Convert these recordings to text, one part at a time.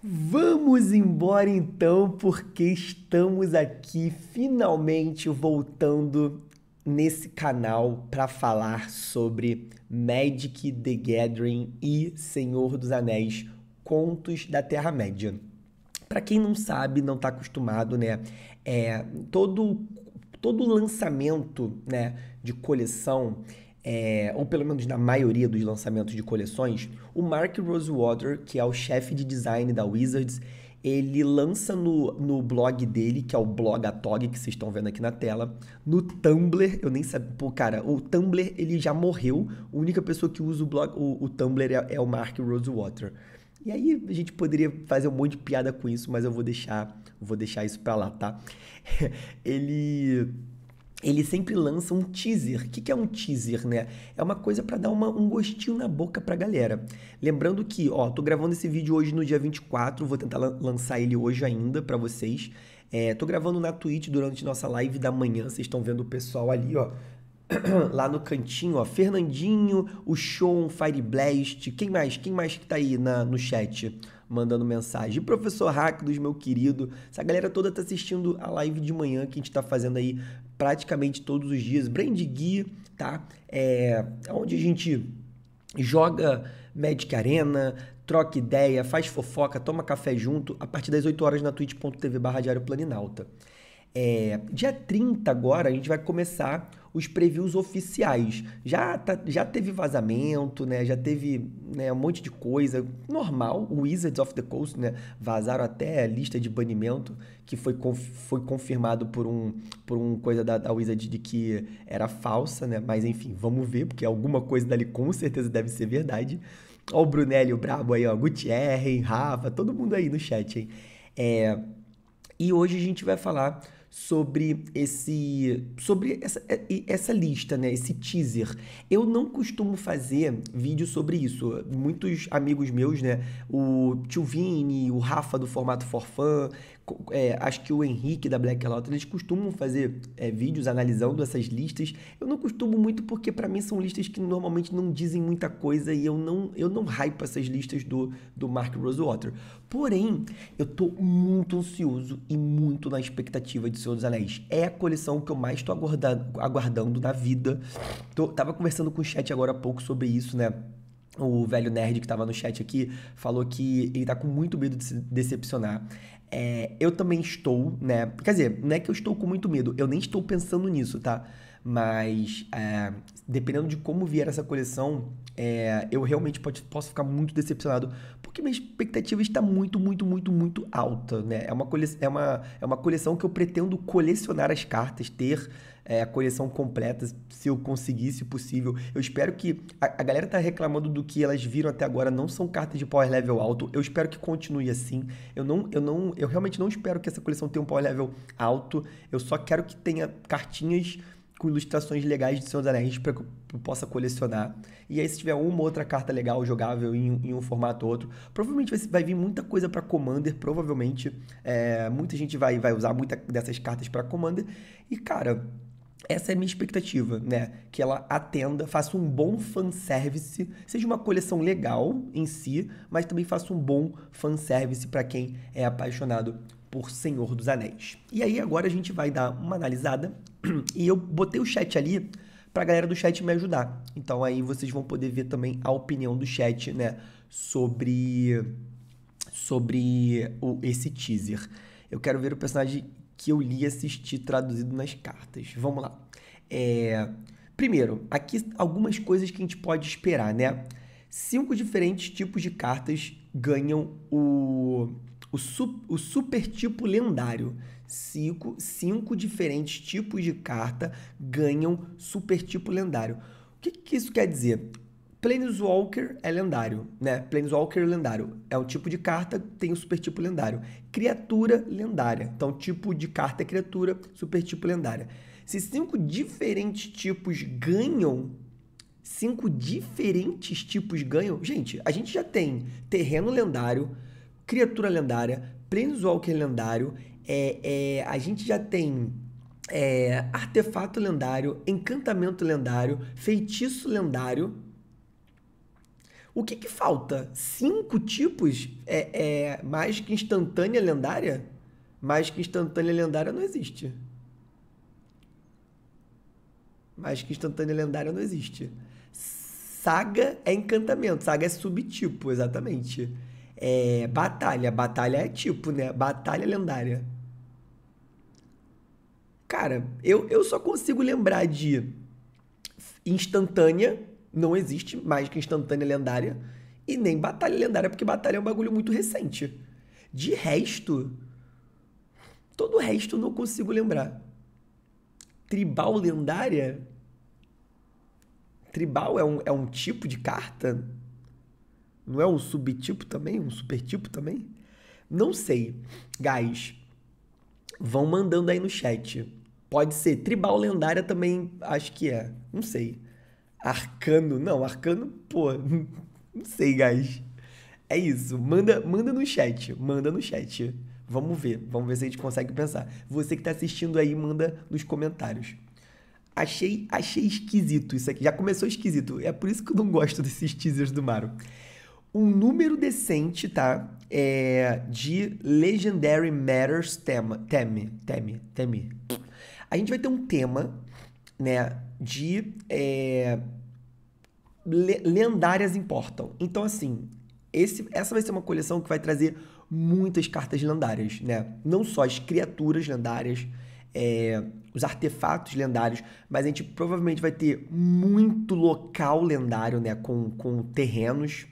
Vamos embora então, porque estamos aqui finalmente voltando nesse canal para falar sobre Magic the Gathering e Senhor dos Anéis, Contos da Terra-média. Para quem não sabe, não está acostumado, né? É, todo todo lançamento, né, de coleção, é, ou pelo menos na maioria dos lançamentos de coleções, o Mark Rosewater, que é o chefe de design da Wizards, ele lança no, no blog dele, que é o Blogatog, que vocês estão vendo aqui na tela. No Tumblr, eu nem sabia. Pô, cara, o Tumblr ele já morreu. A única pessoa que usa o, blog, o, o Tumblr é, é o Mark Rosewater. E aí a gente poderia fazer um monte de piada com isso, mas eu vou deixar, vou deixar isso pra lá, tá? ele ele sempre lança um teaser. O que, é um teaser, né? É uma coisa para dar uma, um gostinho na boca pra galera. Lembrando que, ó, tô gravando esse vídeo hoje no dia 24, vou tentar lançar ele hoje ainda para vocês. É, tô gravando na Twitch durante nossa live da manhã, vocês estão vendo o pessoal ali, ó. Lá no cantinho, ó, Fernandinho, o Sean, Fire Blast, quem mais? Quem mais que tá aí na, no chat? mandando mensagem. E professor Ráquidos, meu querido, essa galera toda tá assistindo a live de manhã que a gente tá fazendo aí praticamente todos os dias. Brand Gear, tá? É onde a gente joga Magic Arena, troca ideia, faz fofoca, toma café junto a partir das 8 horas na twitch.tv barra Diário Planinalta. É, dia 30 agora a gente vai começar os previews oficiais. Já, tá, já teve vazamento, né? Já teve né, um monte de coisa. Normal, o Wizards of the Coast, né? Vazaram até a lista de banimento que foi, conf foi confirmado por um por uma coisa da, da Wizard de que era falsa, né? Mas enfim, vamos ver, porque alguma coisa dali com certeza deve ser verdade. Ó o Brunelli, o brabo aí, ó. Gutierre, Rafa, todo mundo aí no chat, hein? É... E hoje a gente vai falar sobre esse sobre essa, é, essa lista, né, esse teaser. Eu não costumo fazer vídeo sobre isso. Muitos amigos meus, né, o Tio Vini, o Rafa do formato Forfan, é, acho que o Henrique da Black Lotus eles costumam fazer é, vídeos analisando essas listas. Eu não costumo muito porque para mim são listas que normalmente não dizem muita coisa e eu não eu não hype essas listas do, do Mark Rosewater. Porém, eu tô muito ansioso e muito na expectativa de Senhor dos Anéis. É a coleção que eu mais tô aguardando, aguardando na vida. Tô, tava conversando com o chat agora há pouco sobre isso, né? O velho nerd que estava no chat aqui falou que ele está com muito medo de se decepcionar. É, eu também estou, né? Quer dizer, não é que eu estou com muito medo, eu nem estou pensando nisso, tá? Mas é, dependendo de como vier essa coleção, é, eu realmente pode, posso ficar muito decepcionado, porque minha expectativa está muito, muito, muito, muito alta, né? É uma, cole, é, uma, é uma coleção que eu pretendo colecionar as cartas, ter é, a coleção completa, se eu conseguir, se possível. Eu espero que. A, a, galera tá reclamando do que elas viram até agora, não são cartas de power level alto. Eu espero que continue assim. Eu não, eu não, eu realmente não espero que essa coleção tenha um power level alto. Eu só quero que tenha cartinhas com ilustrações legais de Senhor dos Anéis para que eu possa colecionar. E aí, se tiver uma outra carta legal jogável em, em um formato ou outro, provavelmente vai, vai vir muita coisa para Commander. Provavelmente, é, muita gente vai, vai usar muita dessas cartas para Commander. E, cara essa é a minha expectativa, né? Que ela atenda, faça um bom fanservice, seja uma coleção legal em si, mas também faça um bom fanservice para quem é apaixonado por Senhor dos Anéis. E aí agora a gente vai dar uma analisada e eu botei o chat ali para a galera do chat me ajudar. Então aí vocês vão poder ver também a opinião do chat, né, sobre sobre o, esse teaser. Eu quero ver o personagem que eu li e assisti traduzido nas cartas. Vamos lá. É... Primeiro, aqui algumas coisas que a gente pode esperar, né? Cinco diferentes tipos de cartas ganham o, o, su... o super tipo lendário. Cinco, cinco diferentes tipos de carta ganham super tipo lendário. O que, que isso quer dizer? Planeswalker é lendário, né? Planeswalker lendário. É o tipo de carta, tem o super tipo lendário. Criatura lendária. Então, tipo de carta é criatura, super tipo lendária. Se cinco diferentes tipos ganham, cinco diferentes tipos ganham. Gente, a gente já tem terreno lendário, criatura lendária, Planeswalker lendário, é, é, a gente já tem é, artefato lendário, encantamento lendário, feitiço lendário o que, que falta? Cinco tipos? É, é mais que instantânea lendária? Mais que instantânea lendária não existe. Mais que instantânea lendária não existe. Saga é encantamento, saga é subtipo, exatamente. É batalha, batalha é tipo, né? Batalha lendária. Cara, eu, eu só consigo lembrar de instantânea, não existe mágica instantânea lendária e nem batalha lendária, porque batalha é um bagulho muito recente. De resto, todo o resto eu não consigo lembrar. Tribal lendária? Tribal é um, é um tipo de carta? Não é um subtipo também? Um supertipo também? Não sei. Guys, vão mandando aí no chat. Pode ser. Tribal lendária também acho que é. Não sei. Arcano. Não, arcano, pô. Não sei, guys. É isso. Manda, manda no chat. Manda no chat. Vamos ver. Vamos ver se a gente consegue pensar. Você que está assistindo aí, manda nos comentários. Achei, achei esquisito isso aqui. Já começou esquisito. É por isso que eu não gosto desses teasers do Mario. Um número decente, tá? É, de Legendary Matters tema. Teme, teme, teme. A gente vai ter um tema né, de é, le lendárias importam. Então, assim, esse, essa vai ser uma coleção que vai trazer muitas cartas lendárias, né? Não só as criaturas lendárias, é, os artefatos lendários, mas a gente provavelmente vai ter muito local lendário, né? Com, com terrenos.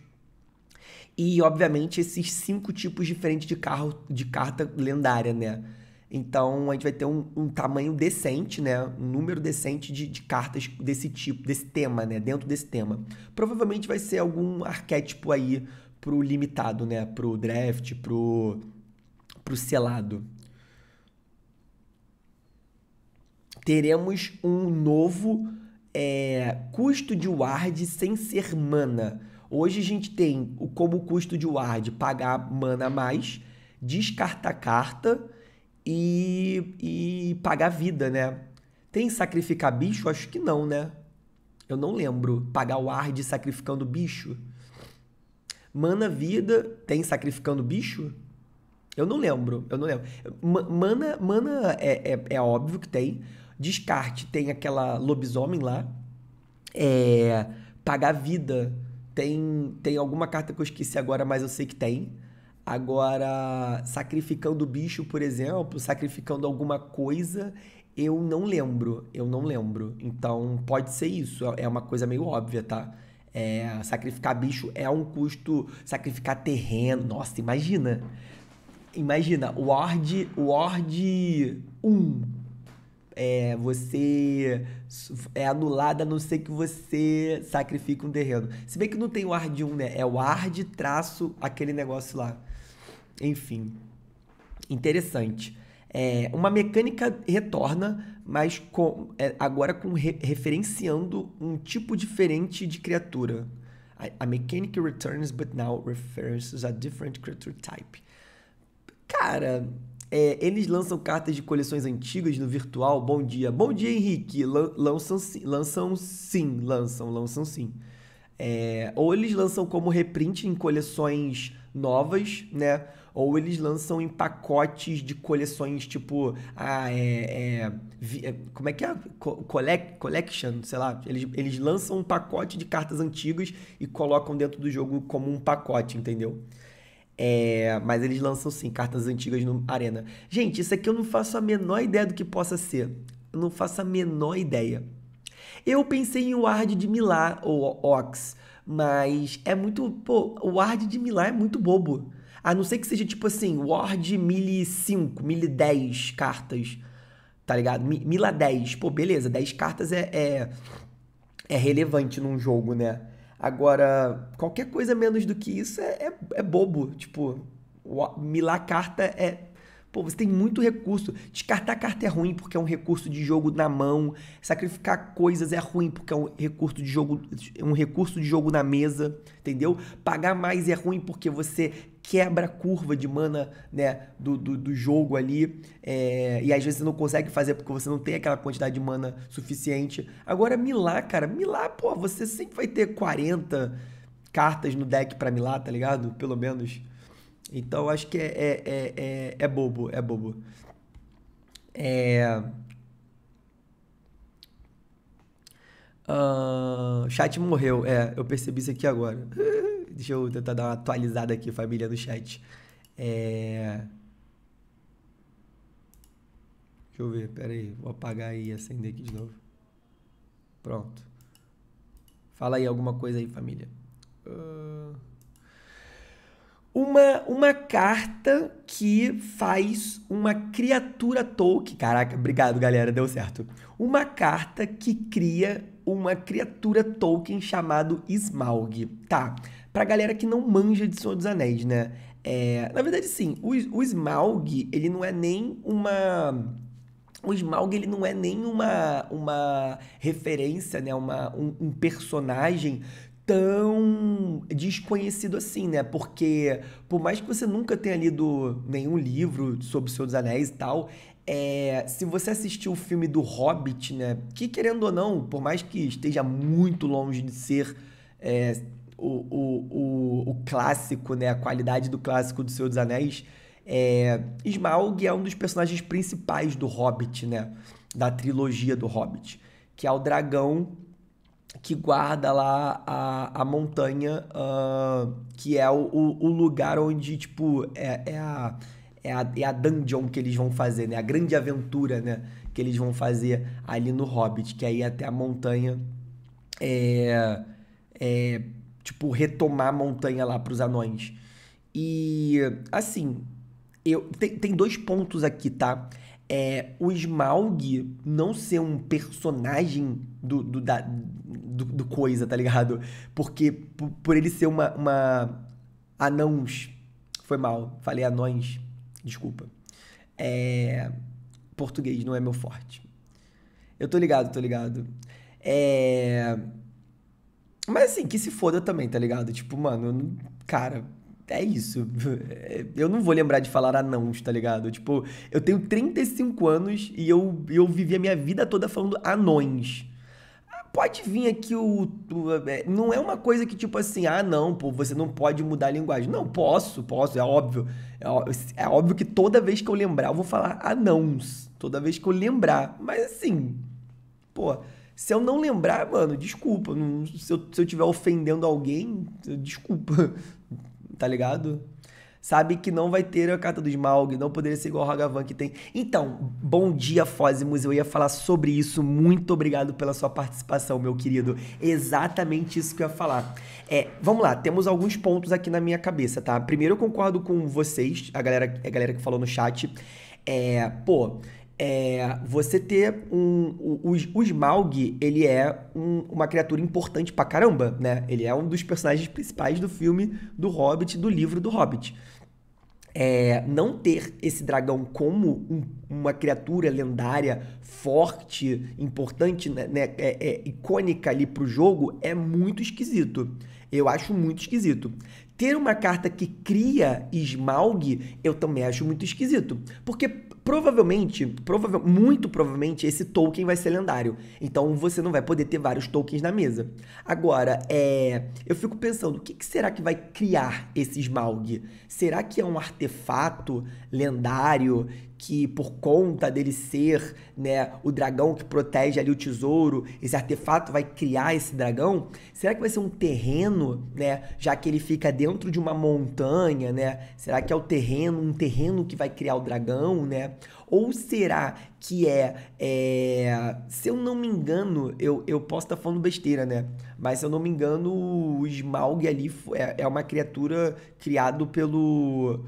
E, obviamente, esses cinco tipos diferentes de, carro, de carta lendária, né? Então a gente vai ter um, um tamanho decente, né? Um número decente de, de, cartas desse tipo, desse tema, né? Dentro desse tema. Provavelmente vai ser algum arquétipo aí pro limitado, né? Pro draft, pro, pro selado. Teremos um novo é, custo de ward sem ser mana. Hoje a gente tem como custo de ward pagar mana a mais, descartar carta e, e pagar vida, né? Tem sacrificar bicho? Acho que não, né? Eu não lembro. Pagar o ar de sacrificando bicho? Mana Vida tem sacrificando bicho? Eu não lembro, eu não lembro. Mana, mana é, é, é óbvio que tem. Descarte tem aquela lobisomem lá. É, pagar vida tem, tem alguma carta que eu esqueci agora, mas eu sei que tem. Agora, sacrificando o bicho, por exemplo, sacrificando alguma coisa, eu não lembro. Eu não lembro. Então, pode ser isso. É uma coisa meio óbvia, tá? É, sacrificar bicho é um custo. Sacrificar terreno. Nossa, imagina. Imagina, Ward, Ward 1. É, você é anulada a não ser que você sacrifique um terreno. Se bem que não tem Ward 1, né? É Ward traço aquele negócio lá. Enfim, interessante. É, uma mecânica retorna, mas com, é, agora com re, referenciando um tipo diferente de criatura. A, a mechanic returns, but now references a different creature type. Cara, é, eles lançam cartas de coleções antigas no virtual. Bom dia. Bom dia, Henrique. lançam, sim, lançam sim. Lançam, lançam sim. É, ou eles lançam como reprint em coleções novas, né? ou eles lançam em pacotes de coleções tipo. Ah, é. é, é como é que é? collect, collection, sei lá. Eles, eles lançam um pacote de cartas antigas e colocam dentro do jogo como um pacote, entendeu? É, mas eles lançam sim cartas antigas no Arena. Gente, isso aqui eu não faço a menor ideia do que possa ser. Eu não faço a menor ideia. Eu pensei em Ward de Milá ou Ox, mas é muito. Pô, o Ward de Milá é muito bobo. A não ser que seja tipo assim, Word 1005, 1010 cartas, tá ligado? Mila 10, pô, beleza, 10 cartas é, é, é relevante num jogo, né? Agora, qualquer coisa menos do que isso é, é, é bobo. Tipo, milar carta é. Pô, você tem muito recurso. Descartar carta é ruim porque é um recurso de jogo na mão. Sacrificar coisas é ruim porque é um recurso de jogo, um recurso de jogo na mesa, entendeu? Pagar mais é ruim porque você quebra a curva de mana né, do, do, do jogo ali. É, e às vezes você não consegue fazer porque você não tem aquela quantidade de mana suficiente. Agora, Milá, cara, Milá, pô, você sempre vai ter 40 cartas no deck para Milá, tá ligado? Pelo menos. Então acho que é, é, é, é, é bobo, é bobo. É. Uh, chat morreu, é, eu percebi isso aqui agora. Deixa eu tentar dar uma atualizada aqui, família, no chat. É... Deixa eu ver, pera aí. Vou apagar e acender aqui de novo. Pronto. Fala aí alguma coisa aí, família. Uh... Uma, uma carta que faz uma criatura Tolkien. Caraca, obrigado, galera, deu certo. Uma carta que cria uma criatura Tolkien chamado Smaug. Tá pra galera que não manja de Senhor dos Anéis, né? É, na verdade, sim, o, o Smaug, ele não é nem uma o Smaug ele não é nem uma, uma referência, né? uma, um, um, personagem tão desconhecido assim, né? Porque por mais que você nunca tenha lido nenhum livro sobre o Senhor dos Anéis e tal, é, se você assistiu o filme do Hobbit, né? Que querendo ou não, por mais que esteja muito longe de ser é, o, o, o, o clássico, né? A qualidade do clássico do Senhor dos Anéis. É, Smaug é um dos personagens principais do Hobbit, né? Da trilogia do Hobbit, que é o dragão que guarda lá a, a montanha, uh, que é o, o, o, lugar onde, tipo, é, é, a, é, a, é a dungeon que eles vão fazer, né? A grande aventura, né? Que eles vão fazer ali no Hobbit, que é ir até a montanha é, é, tipo, retomar a montanha lá para os anões. E, assim, eu tem, tem dois pontos aqui, tá? É, o Smaug não ser um personagem do, do, da, do, do coisa, tá ligado? Porque por, por ele ser uma, uma anãos, foi mal, falei anões, desculpa. É, português não é meu forte. Eu tô ligado, tô ligado. É... Mas assim, que se foda também, tá ligado? Tipo, mano, não... cara, é isso. Eu não vou lembrar de falar anãos, tá ligado? Tipo, eu tenho 35 anos e eu, eu vivi a minha vida toda falando anões. Ah, pode vir aqui o, o. É, não é uma coisa que, tipo assim, ah, não, pô, você não pode mudar a linguagem. Não, posso, posso, é óbvio. É, é óbvio que toda vez que eu lembrar, eu vou falar anãos. Toda vez que eu lembrar. Mas assim, pô, se eu não lembrar, mano, desculpa. Não, se, eu, estiver tiver ofendendo alguém, desculpa. tá ligado? Sabe que não vai ter a carta do Smaug, não poderia ser igual o Hagavan que tem. Então, bom dia, Fósimos. Eu ia falar sobre isso. Muito obrigado pela sua participação, meu querido. Exatamente isso que eu ia falar. É, vamos lá, temos alguns pontos aqui na minha cabeça, tá? Primeiro, eu concordo com vocês, a galera, a galera que falou no chat. É, pô, é, você ter um. O, o, o Smaug, ele é um, uma criatura importante pra caramba, né? Ele é um dos personagens principais do filme do Hobbit, do livro do Hobbit. É, não ter esse dragão como um, uma criatura lendária, forte, importante, né, né é, é, icônica ali pro jogo, é muito esquisito. Eu acho muito esquisito. Ter uma carta que cria Smaug, eu também acho muito esquisito. Porque Provavelmente, provável, muito provavelmente, esse token vai ser lendário. Então você não vai poder ter vários tokens na mesa. Agora, é, eu fico pensando, o que, que será que vai criar esse Smaug? Será que é um artefato lendário que por conta dele ser, né, o dragão que protege ali o tesouro, esse artefato vai criar esse dragão? Será que vai ser um terreno, né, já que ele fica dentro de uma montanha, né? Será que é o terreno, um terreno que vai criar o dragão, né? Ou será que é, é se eu não me engano, eu, eu posso estar tá falando besteira, né? Mas se eu não me engano, o Smaug ali é, é uma criatura criado pelo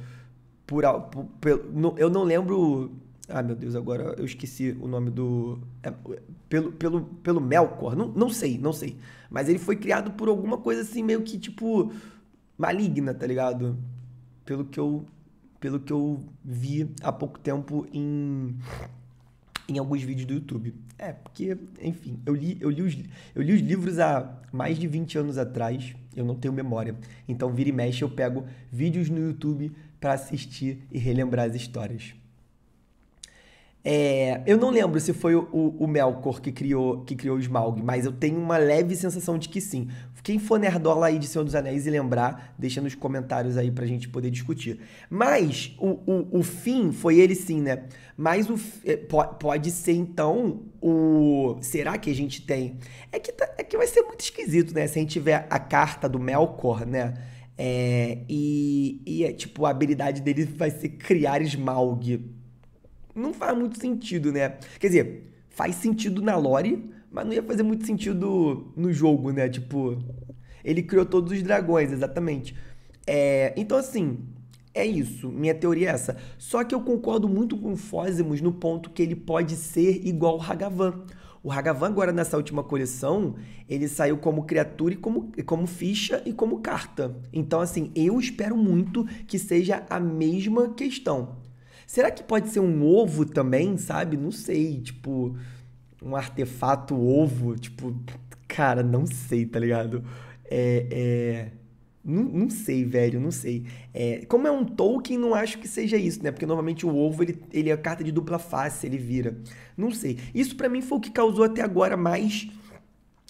por, por, por, eu não lembro. Ah, meu Deus, agora eu esqueci o nome do. É, pelo, pelo, pelo Melkor. Não, não sei, não sei. Mas ele foi criado por alguma coisa assim, meio que tipo. maligna, tá ligado? Pelo que eu. Pelo que eu vi há pouco tempo em. em alguns vídeos do YouTube. É, porque, enfim, eu li, eu li, os, eu li os livros há mais de 20 anos atrás. Eu não tenho memória. Então, vira e mexe, eu pego vídeos no YouTube para assistir e relembrar as histórias. É, eu não lembro se foi o, o, Melkor que criou que criou o Smaug, mas eu tenho uma leve sensação de que sim. Quem for nerdola aí de Senhor dos Anéis e lembrar, deixa nos comentários aí pra gente poder discutir. Mas o, o, o fim foi ele sim, né? Mas o eh, pode ser então o será que a gente tem? É que tá, é que vai ser muito esquisito, né? Se a gente tiver a carta do Melkor, né? É, e, e, é, tipo, a habilidade dele vai ser criar esmalgue. Não faz muito sentido, né? Quer dizer, faz sentido na lore, mas não ia fazer muito sentido no jogo, né? Tipo, ele criou todos os dragões, exatamente. É, então, assim, é isso. Minha teoria é essa. Só que eu concordo muito com o Fósimos no ponto que ele pode ser igual o Hagavan. O Hagavan, agora nessa última coleção, ele saiu como criatura e como, como ficha e como carta. Então, assim, eu espero muito que seja a mesma questão. Será que pode ser um ovo também, sabe? Não sei, tipo, um artefato ovo, tipo, cara, não sei, tá ligado? É, é... Não, não, sei, velho, não sei. É, como é um token, não acho que seja isso, né? Porque normalmente o ovo ele, ele é carta de dupla face, ele vira. Não sei. Isso para mim foi o que causou até agora mais.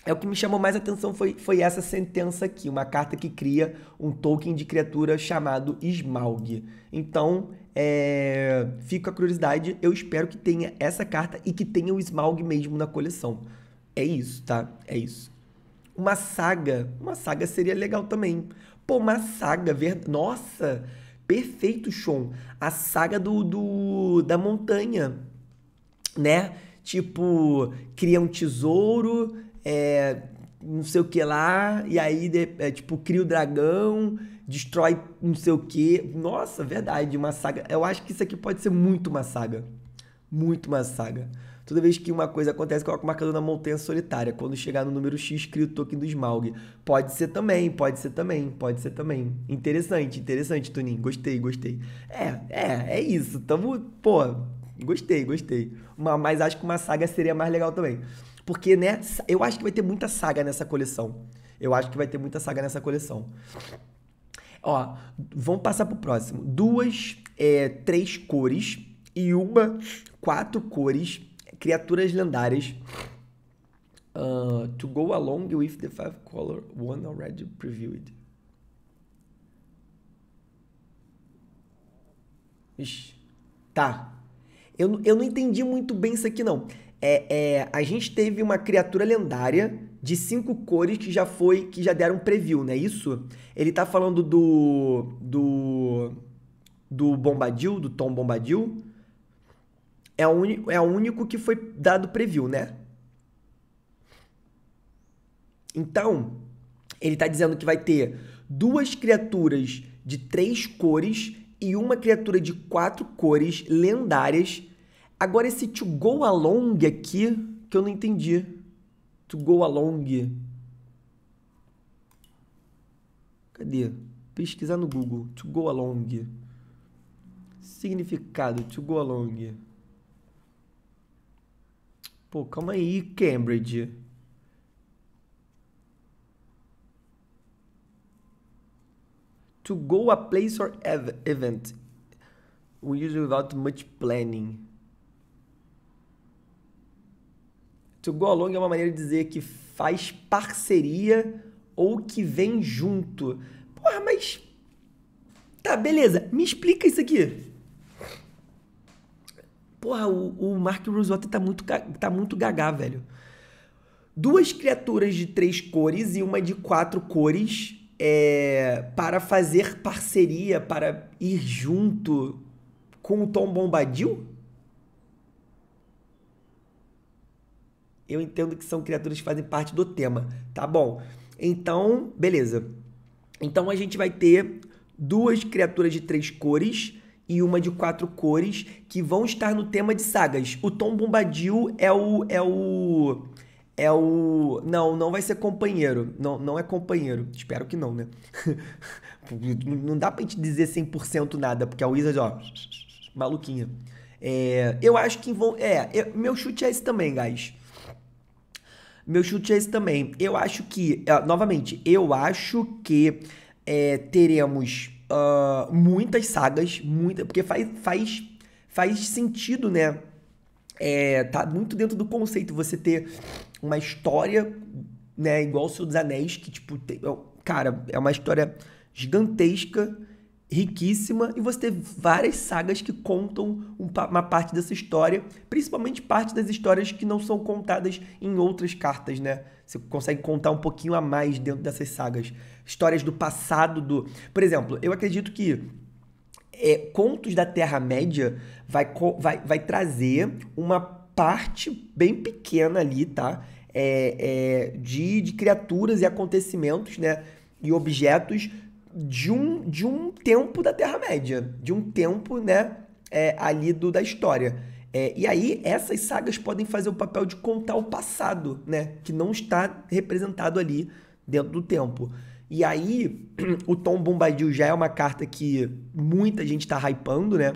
É o que me chamou mais atenção foi, foi essa sentença aqui, uma carta que cria um token de criatura chamado Smaug. Então, é, fico a curiosidade, eu espero que tenha essa carta e que tenha o Smaug mesmo na coleção. É isso, tá? É isso. Uma saga. Uma saga seria legal também. Pô, uma saga, ver... nossa, perfeito, Sean. A saga do, do da montanha, né? Tipo, cria um tesouro, é, não sei o que lá, e aí, é, tipo, cria o dragão, destrói não sei o que. Nossa, verdade, uma saga. Eu acho que isso aqui pode ser muito uma saga. Muito uma saga. Toda vez que uma coisa acontece, coloca o marcador na montanha solitária. Quando chegar no número X, cria o token do Smaug. Pode ser também, pode ser também, pode ser também. Interessante, interessante, Tuninho. Gostei, gostei. É, é, é isso. Tamo, pô, gostei, gostei. Uma, mas acho que uma saga seria mais legal também. Porque, né, eu acho que vai ter muita saga nessa coleção. Eu acho que vai ter muita saga nessa coleção. Ó, vamos passar pro próximo. Duas, é, três cores e uma, quatro cores criaturas lendárias. Uh, to go along with the five color one already previewed. Ixi. Tá. Eu, eu não entendi muito bem isso aqui, não. É, é, a gente teve uma criatura lendária de cinco cores que já foi, que já deram preview, não é isso? Ele tá falando do. do. do Bombadil, do Tom Bombadil é o, un... é o único que foi dado preview, né? Então, ele está dizendo que vai ter duas criaturas de três cores e uma criatura de quatro cores lendárias. Agora, esse to go along aqui, que eu não entendi. To go along. Cadê? Pesquisar no Google. To go along. Significado, to go along. Pô, calma aí, Cambridge. To go a place or event. We use without much planning. To go along é uma maneira de dizer que faz parceria ou que vem junto. Porra, mas. Tá, beleza. Me explica isso aqui. Porra, o, o Mark Ruzotti tá muito, tá muito gagá, velho. Duas criaturas de três cores e uma de quatro cores é, para fazer parceria, para ir junto com o Tom Bombadil? Eu entendo que são criaturas que fazem parte do tema, tá bom? Então, beleza. Então a gente vai ter duas criaturas de três cores e uma de quatro cores que vão estar no tema de sagas. O Tom Bombadil é o é o é o não, não vai ser companheiro. Não, não é companheiro. Espero que não, né? não dá pra gente dizer 100% nada, porque a Wizard, ó, maluquinha. É, eu acho que vão é, eu, meu chute é esse também, guys. Meu chute é esse também. Eu acho que, é, novamente, eu acho que é, teremos uh, muitas sagas, muita, porque faz, faz, faz sentido, né? É, tá muito dentro do conceito você ter uma história, né, igual o Senhor dos Anéis, que, tipo, tem, é cara, é uma história gigantesca, riquíssima, e você ter várias sagas que contam uma parte dessa história, principalmente parte das histórias que não são contadas em outras cartas, né? Você consegue contar um pouquinho a mais dentro dessas sagas. Histórias do passado do. Por exemplo, eu acredito que é, contos da Terra-média vai, vai, vai trazer uma parte bem pequena ali, tá? É, é, de, de criaturas e acontecimentos, né? E objetos de um, de um tempo da Terra-média, de um tempo, né? É, ali do, da história. É, e aí, essas sagas podem fazer o papel de contar o passado, né? Que não está representado ali dentro do tempo. E aí, o Tom Bombadil já é uma carta que muita gente está hypando, né?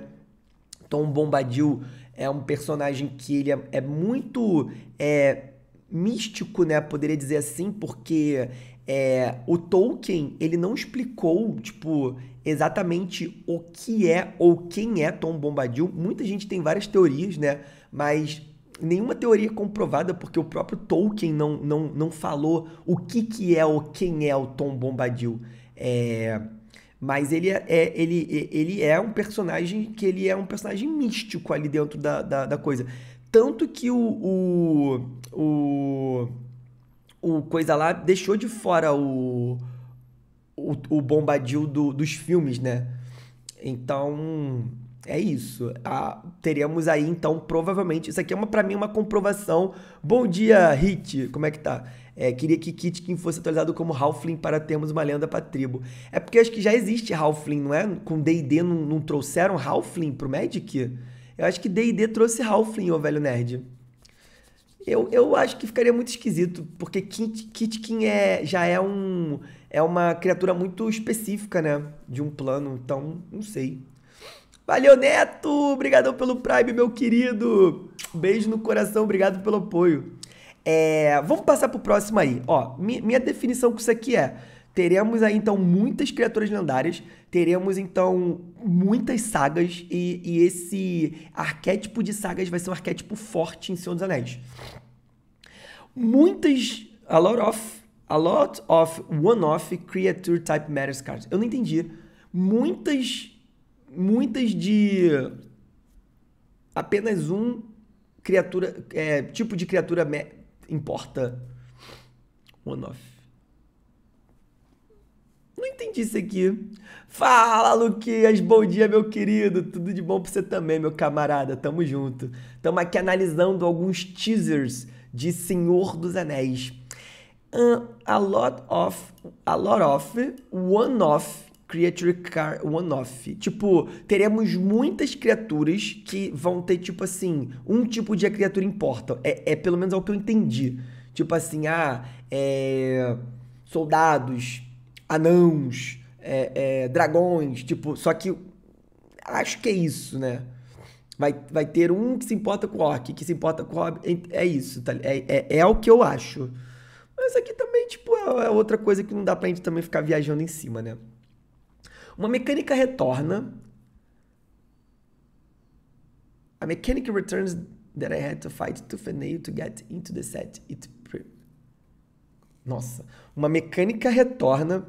Tom Bombadil é um personagem que ele é, é muito é, místico, né? Poderia dizer assim, porque é, o Tolkien ele não explicou, tipo, exatamente o que é ou quem é Tom Bombadil. Muita gente tem várias teorias, né? Mas nenhuma teoria é comprovada, porque o próprio Tolkien não, não, não falou o que, que é ou quem é o Tom Bombadil. É, mas ele é, é ele, ele é um personagem que ele é um personagem místico ali dentro da, da, da coisa. Tanto que o, o, o, o coisa lá deixou de fora o, o, o Bombadil do, dos filmes, né? Então, é isso. Ah, teremos aí, então, provavelmente. Isso aqui é uma para mim uma comprovação. Bom dia, Hit. Como é que tá? É, queria que Kitkin fosse atualizado como Halfling para termos uma lenda pra tribo. É porque acho que já existe Halfling, não é? Com DD não, não trouxeram Halfling pro Magic? Eu acho que D&D trouxe Halfling, ô velho nerd. Eu, eu acho que ficaria muito esquisito, porque Kit, Kitkin é, já é um é uma criatura muito específica, né? De um plano, então não sei. Valeu, Neto! Obrigadão pelo Prime, meu querido! Beijo no coração, obrigado pelo apoio. É, vamos passar pro próximo aí. Ó, minha, minha definição com isso aqui é: Teremos aí então muitas criaturas lendárias, teremos então muitas sagas e, e, esse arquétipo de sagas vai ser um arquétipo forte em Senhor dos Anéis. Muitas, a lot of, a lot of one-off creature type matters cards. Eu não entendi. Muitas, muitas de apenas um criatura, é, tipo de criatura importa one-off entendi isso aqui. Fala, Luquinhas, bom dia, meu querido. Tudo de bom pra você também, meu camarada. Tamo junto. Tamo aqui analisando alguns teasers de Senhor dos Anéis. Um, a lot of, a lot of, one-off creature car one-off. Tipo, teremos muitas criaturas que vão ter, tipo assim, um tipo de criatura importa. É, é pelo menos ao que eu entendi. Tipo assim, ah, é, soldados, anãos, é, é, dragões, tipo, só que acho que é isso, né? Vai, vai ter um que se importa com o orc, que se importa com o é isso, tá? é, é, é o que eu acho. Mas aqui também, tipo, é, é outra coisa que não dá pra gente também ficar viajando em cima, né? Uma mecânica retorna. A mecânica returns that I had to fight tooth and nail to get into the set. It Nossa. Uma mecânica retorna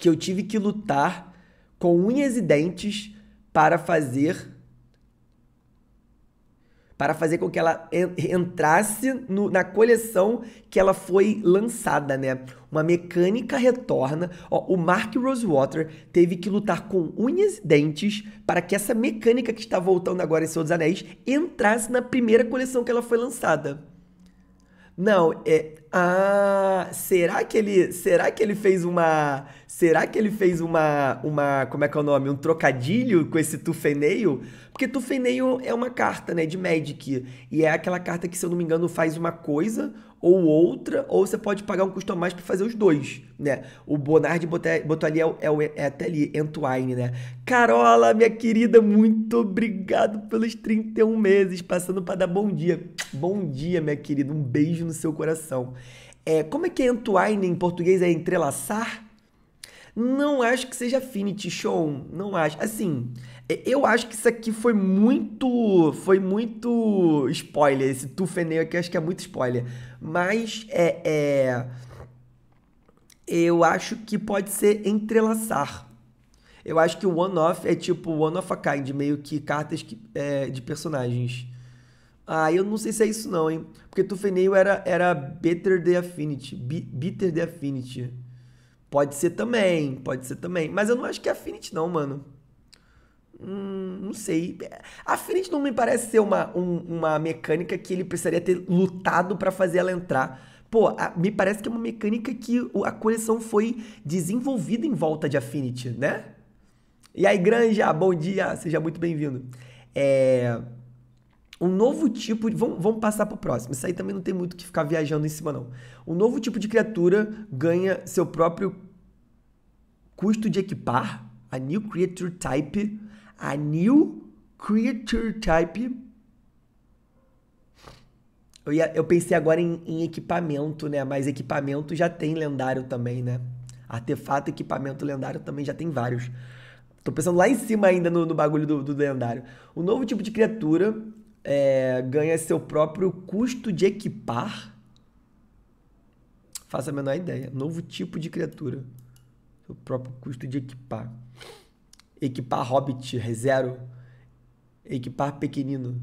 que eu tive que lutar com unhas e dentes para fazer para fazer com que ela entrasse no, na coleção que ela foi lançada, né? Uma mecânica retorna. Ó, o Mark Rosewater teve que lutar com unhas e dentes para que essa mecânica que está voltando agora em Senhor dos Anéis entrasse na primeira coleção que ela foi lançada. Não, é. Ah, será que ele, será que ele fez uma, será que ele fez uma, uma, como é que é o nome, um trocadilho com esse tufeneio? Porque tufeneio é uma carta, né, de Magic e é aquela carta que se eu não me engano faz uma coisa ou outra, ou você pode pagar um custo a mais para fazer os dois, né? O Bonardi botou ali, é, é, é até ali, Entwine, né? Carola, minha querida, muito obrigado pelos 31 meses, passando para dar bom dia. Bom dia, minha querida, um beijo no seu coração. É, como é que é Entwine em português? É entrelaçar? Não acho que seja affinity, show. Não acho. Assim, é, eu acho que isso aqui foi muito. Foi muito spoiler. Esse tufeneu aqui, acho que é muito spoiler. Mas é, é. Eu acho que pode ser entrelaçar. Eu acho que o one-off é tipo one of a kind, meio que cartas que, é, de personagens. Ah, eu não sei se é isso não, hein? Porque Tufenil era, era Better the Affinity. bitter the Affinity. Pode ser também, pode ser também. Mas eu não acho que é Affinity não, mano. Hum, não sei. A não me parece ser uma, um, uma mecânica que ele precisaria ter lutado para fazer ela entrar. Pô, a, me parece que é uma mecânica que a coleção foi desenvolvida em volta de Affinity, né? E aí, Granja, bom dia, seja muito bem-vindo. É. Um novo tipo. De, vamos, vamos passar para o próximo. Isso aí também não tem muito que ficar viajando em cima, não. Um novo tipo de criatura ganha seu próprio custo de equipar. A New Creature Type a new creature type. Eu, ia, eu pensei agora em, em, equipamento, né? Mas equipamento já tem lendário também, né? Artefato, equipamento lendário também já tem vários. Tô pensando lá em cima ainda no, no bagulho do, do, lendário. O novo tipo de criatura é, ganha seu próprio custo de equipar. Faça a menor ideia. Novo tipo de criatura. Seu próprio custo de equipar equipar Hobbit Zero, equipar Pequenino.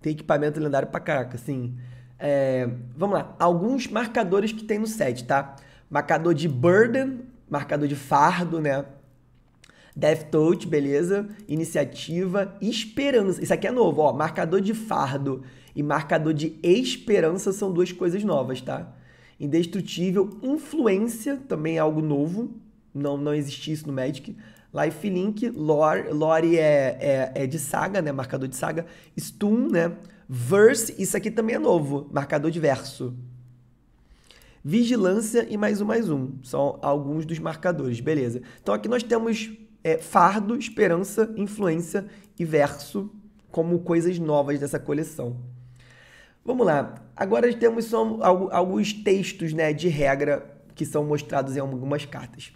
Tem equipamento lendário pra caraca, assim. É, vamos lá, alguns marcadores que tem no set, tá? Marcador de Burden, marcador de fardo, né? Death Touch, beleza? Iniciativa, esperança. Isso aqui é novo, ó. Marcador de fardo e marcador de esperança são duas coisas novas, tá? Indestrutível, influência também é algo novo. Não, não existia isso no Magic. Lifelink, Lore, Lore é, é, é de saga, né? Marcador de saga. Stun, né? Verse, isso aqui também é novo, marcador de verso. Vigilância e mais um, mais um. São alguns dos marcadores, beleza. Então aqui nós temos é, fardo, esperança, influência e verso como coisas novas dessa coleção. Vamos lá. Agora temos só alguns textos né, de regra que são mostrados em algumas cartas.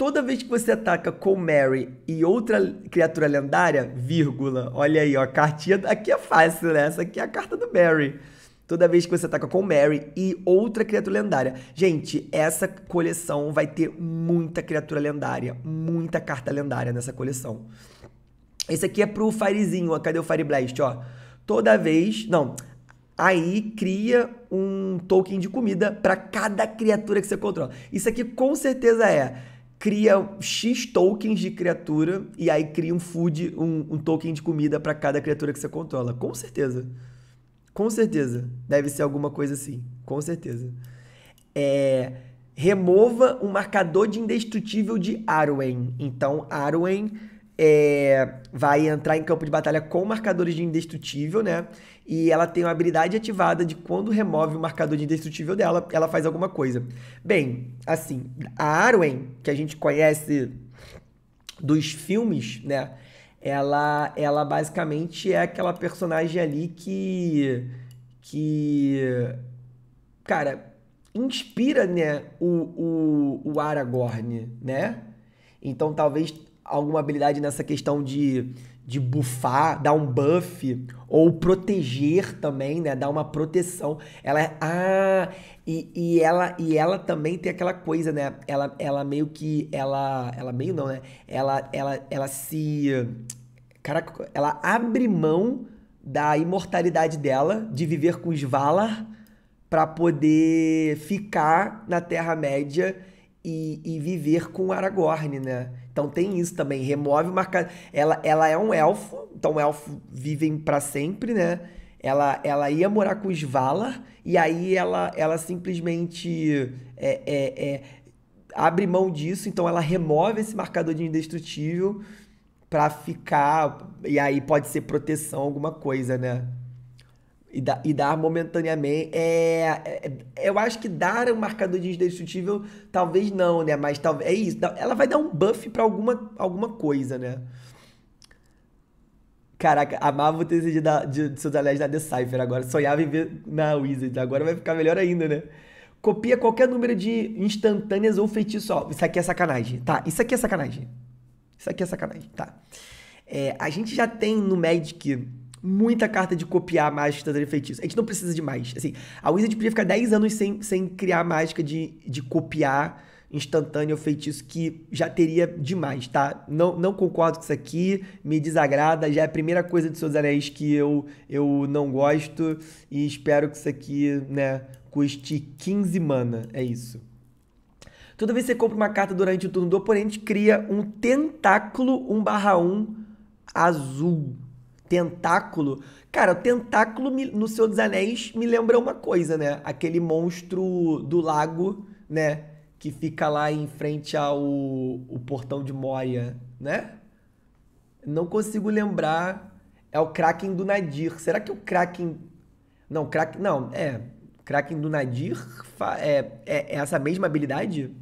Toda vez que você ataca com Mary e outra criatura lendária, vírgula, olha aí, ó, a cartinha tá aqui é fácil, né? Essa aqui é a carta do Mary. Toda vez que você ataca com Mary e outra criatura lendária. Gente, essa coleção vai ter muita criatura lendária, muita carta lendária nessa coleção. Esse aqui é pro Firezinho, ó, cadê o Fire Blast, ó? Toda vez, não, aí cria um token de comida para cada criatura que você controla. Isso aqui com certeza é cria X tokens de criatura e aí cria um food, um, um token de comida para cada criatura que você controla. Com certeza. Com certeza. Deve ser alguma coisa assim. Com certeza. É, remova um marcador de indestrutível de Arwen. Então, Arwen é, vai entrar em campo de batalha com marcadores de indestrutível, né? E ela tem uma habilidade ativada de quando remove o marcador de indestrutível dela, ela faz alguma coisa. Bem, assim, a Arwen, que a gente conhece dos filmes, né? Ela, ela basicamente é aquela personagem ali que. que. Cara, inspira, né? O, o, o Aragorn, né? Então talvez alguma habilidade nessa questão de, de buffar, dar um buff, ou proteger também, né? Dar uma proteção. Ela Ah, e, e, ela, e ela também tem aquela coisa, né? Ela, ela meio que. Ela. Ela meio não, né? Ela, ela, ela se. Caraca, ela abre mão da imortalidade dela, de viver com os Valar, para poder ficar na Terra-média e, e, viver com Aragorn, né? Então tem isso também, remove o marcador. Ela, ela é um elfo, então elfo vivem para sempre, né? Ela, ela ia morar com os Valar e aí ela, ela simplesmente é, é, é, abre mão disso, então ela remove esse marcador de indestrutível para ficar. E aí pode ser proteção, alguma coisa, né? E, da, e dar momentaneamente. É, é, eu acho que dar um marcador de indestrutível, talvez não, né? Mas talvez. É isso. Ela vai dar um buff pra alguma, alguma coisa, né? Caraca, amava o TCG de, da, de, de seus aliados na Decipher agora. Sonhava em ver na Wizard. Agora vai ficar melhor ainda, né? Copia qualquer número de instantâneas ou feitiço. Ó, isso aqui é sacanagem. Tá, isso aqui é sacanagem. Isso aqui é sacanagem. Tá. É, a gente já tem no Magic muita carta de copiar mágica de feitiço. A gente não precisa de mais. Assim, a Wizard podia ficar 10 anos sem, sem criar mágica de, de copiar instantâneo feitiço que já teria demais, tá? Não, não concordo com isso aqui, me desagrada, já é a primeira coisa de seus anéis que eu, eu não gosto e espero que isso aqui, né, custe 15 mana, é isso. Toda vez que você compra uma carta durante o turno do oponente, cria um tentáculo 1/1 azul tentáculo. Cara, o tentáculo me, no Senhor dos Anéis me lembra uma coisa, né? Aquele monstro do lago, né? Que fica lá em frente ao o portão de Moria, né? Não consigo lembrar. É o Kraken do Nadir. Será que o Kraken. Não, Kraken. Não, é. Kraken do Nadir é, é, é essa mesma habilidade?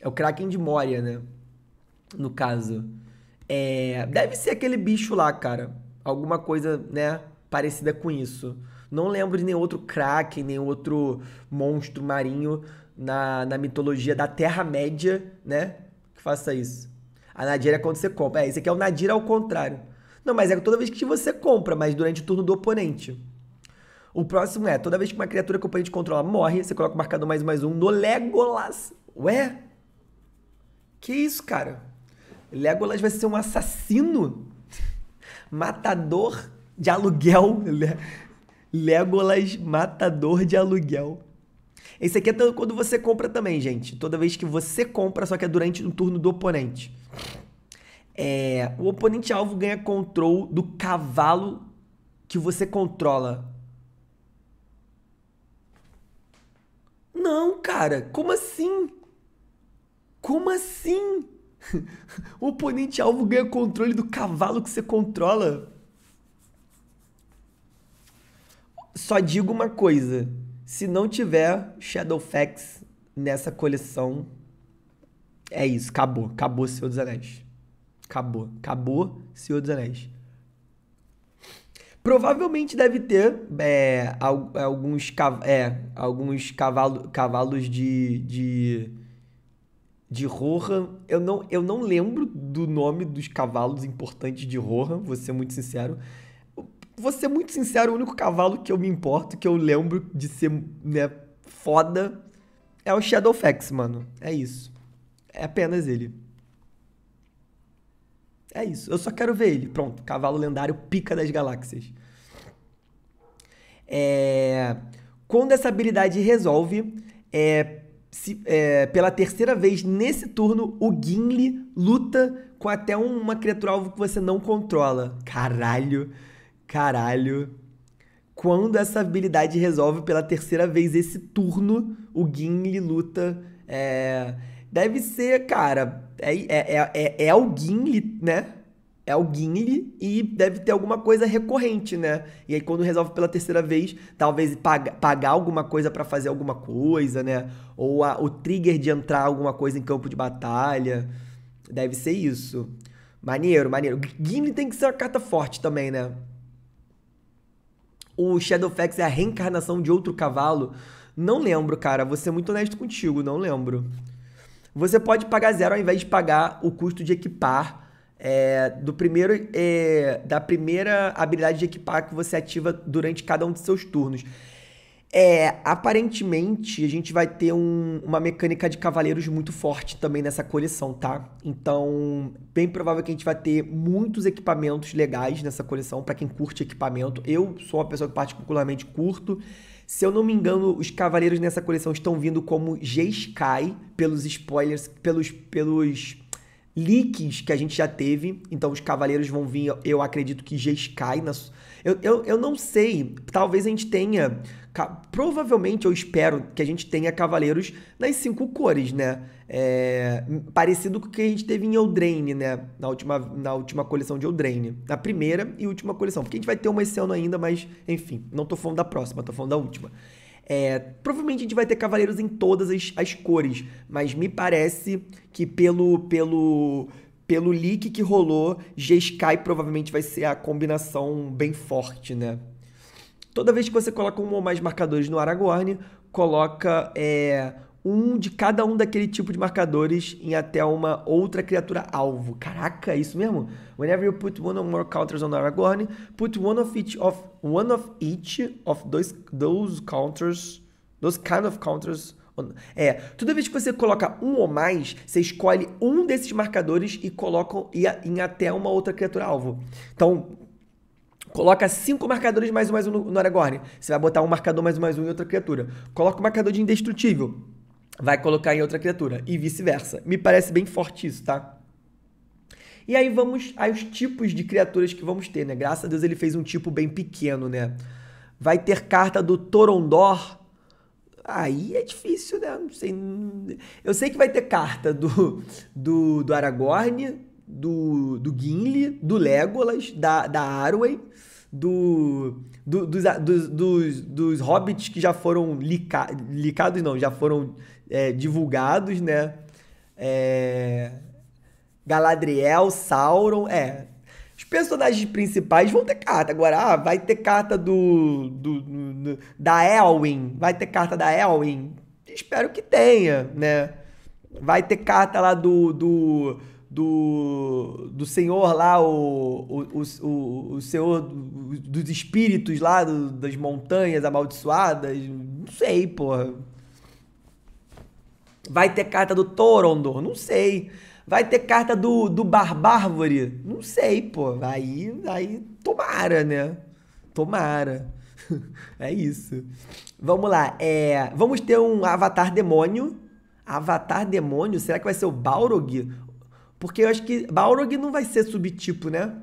É o Kraken de Moria, né? No caso. É, deve ser aquele bicho lá, cara. Alguma coisa, né, parecida com isso. Não lembro de nenhum outro kraken, nenhum outro monstro marinho na, na mitologia da Terra-média, né? Que faça isso. A Nadira é quando você compra. É, esse aqui é o Nadira ao contrário. Não, mas é toda vez que você compra, mas durante o turno do oponente. O próximo é, toda vez que uma criatura que o oponente controla morre, você coloca o marcador mais mais um no Legolas. Ué? Que isso, cara? Legolas vai ser um assassino, matador de aluguel. Le Legolas, matador de aluguel. Esse aqui é quando você compra também, gente. Toda vez que você compra, só que é durante o turno do oponente. É, o oponente alvo ganha controle do cavalo que você controla. Não, cara, como assim? Como assim? o oponente alvo ganha controle do cavalo que você controla. Só digo uma coisa: se não tiver Shadowfax nessa coleção, é isso, acabou. Acabou Senhor dos Anéis. Acabou. Acabou Senhor dos Anéis. Provavelmente deve ter é, alguns, é, alguns cavalo, cavalos de, de de Rohan. Eu não, eu não lembro do nome dos cavalos importantes de Rohan, vou ser muito sincero. Vou ser muito sincero, o único cavalo que eu me importo, que eu lembro de ser né, foda, é o Shadowfax, mano. É isso. É apenas ele. É isso. Eu só quero ver ele. Pronto. Cavalo lendário, pica das galáxias. É... Quando essa habilidade resolve, é se, é, pela terceira vez nesse turno, o Gimli luta com até uma criatura alvo que você não controla. Caralho, caralho. Quando essa habilidade resolve pela terceira vez esse turno, o Gimli luta. É... Deve ser, cara. É, é, é, é, é o Gimli, né? é o Gimli e deve ter alguma coisa recorrente, né? E aí quando resolve pela terceira vez, talvez pagar alguma coisa para fazer alguma coisa, né? Ou a, o trigger de entrar alguma coisa em campo de batalha. Deve ser isso. Maneiro, maneiro. Gimli tem que ser uma carta forte também, né? O Shadowfax é a reencarnação de outro cavalo. Não lembro, cara. Vou ser muito honesto contigo, não lembro. Você pode pagar zero ao invés de pagar o custo de equipar é, do primeiro é, da primeira habilidade de equipar que você ativa durante cada um de seus turnos. É, aparentemente a gente vai ter um, uma mecânica de cavaleiros muito forte também nessa coleção, tá? Então, bem provável que a gente vai ter muitos equipamentos legais nessa coleção para quem curte equipamento. Eu sou uma pessoa que particularmente curto. Se eu não me engano, os cavaleiros nessa coleção estão vindo como G-Sky pelos spoilers, pelos pelos leaks que a gente já teve. Então os cavaleiros vão vir, eu acredito que G-Sky. Na... Eu, eu, eu não sei, talvez a gente tenha. Provavelmente eu espero que a gente tenha cavaleiros nas cinco cores, né? É, parecido com o que a gente teve em Eldraine, né? Na última, na última coleção de Eldraine. Na primeira e última coleção. Porque a gente vai ter uma esse ano ainda, mas enfim, não tô falando da próxima, tô falando da última. É, provavelmente a gente vai ter cavaleiros em todas as, as cores, mas me parece que pelo pelo pelo leak que rolou, G-Sky provavelmente vai ser a combinação bem forte, né? Toda vez que você coloca um ou mais marcadores no Aragorn, coloca é, um de cada um daquele tipo de marcadores em até uma outra criatura alvo. Caraca, é isso mesmo? Whenever you put one or more counters on Aragorn, put one of each of one of each of those, those counters, those kind of counters é, toda vez que você coloca um ou mais, você escolhe um desses marcadores e coloca em até uma outra criatura alvo. Então, Coloca cinco marcadores mais um mais um no, no Aragorn. Você vai botar um marcador mais um mais um em outra criatura. Coloca o um marcador de indestrutível vai colocar em outra criatura e vice-versa. Me parece bem forte isso, tá? E aí vamos aos tipos de criaturas que vamos ter, né? Graças a Deus ele fez um tipo bem pequeno, né? Vai ter carta do Torondor. Aí é difícil, né? Não sei. Eu sei que vai ter carta do do, do Aragorn, do, do Gimli, do Legolas, da, da Arwen do, do dos, dos, dos, dos, hobbits que já foram lica, licados, não, já foram é, divulgados, né? É, Galadriel, Sauron, é. Os personagens principais vão ter carta. Agora, ah, vai ter carta do, do, do da Elwin, vai ter carta da Elwin. Espero que tenha, né? Vai ter carta lá do, do do, do senhor lá, o, o, o, o senhor dos espíritos lá, do, das montanhas amaldiçoadas. Não sei, porra. Vai ter carta do Torondor? Não sei. Vai ter carta do, do Barbárvore? Não sei, pô. Aí, aí, tomara, né? Tomara. é isso. Vamos lá. É, vamos ter um Avatar Demônio. Avatar Demônio? Será que vai ser o Balrog? Porque eu acho que Balrog não vai ser subtipo, né?